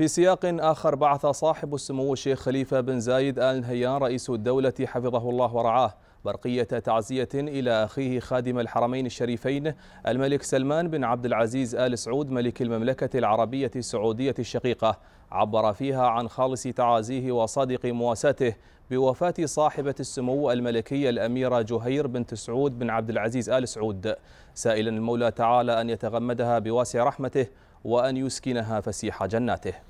في سياق آخر بعث صاحب السمو الشيخ خليفة بن زايد آل نهيان رئيس الدولة حفظه الله ورعاه برقية تعزية إلى أخيه خادم الحرمين الشريفين الملك سلمان بن عبد العزيز آل سعود ملك المملكة العربية السعودية الشقيقة عبر فيها عن خالص تعازيه وصادق مواساته بوفاة صاحبة السمو الملكية الأميرة جهير بنت سعود بن عبد العزيز آل سعود سائلا المولى تعالى أن يتغمدها بواسع رحمته وأن يسكنها فسيح جناته